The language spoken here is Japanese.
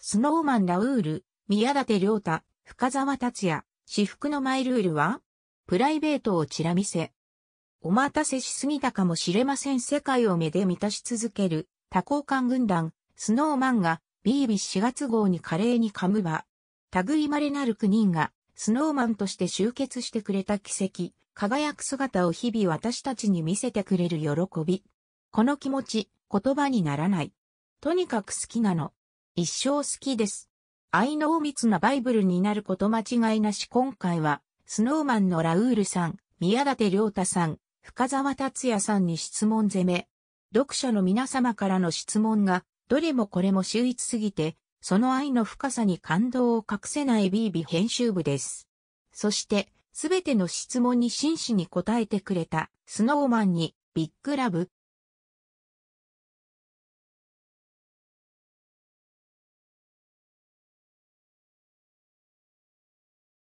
スノーマンラウール、宮舘良太、深沢達也、私服のマイルールはプライベートをチラ見せ。お待たせしすぎたかもしれません世界を目で満たし続ける多幸感軍団、スノーマンが、ビービー。4月号に華麗に噛む場。類まれなる9人が、スノーマンとして集結してくれた奇跡、輝く姿を日々私たちに見せてくれる喜び。この気持ち、言葉にならない。とにかく好きなの。一生好きです。愛の密なバイブルになること間違いなし今回は、スノーマンのラウールさん、宮舘良太さん、深沢達也さんに質問攻め。読者の皆様からの質問が、どれもこれも秀逸すぎて、その愛の深さに感動を隠せない bb 編集部です。そして、すべての質問に真摯に答えてくれた、スノーマンに、ビッグラブ、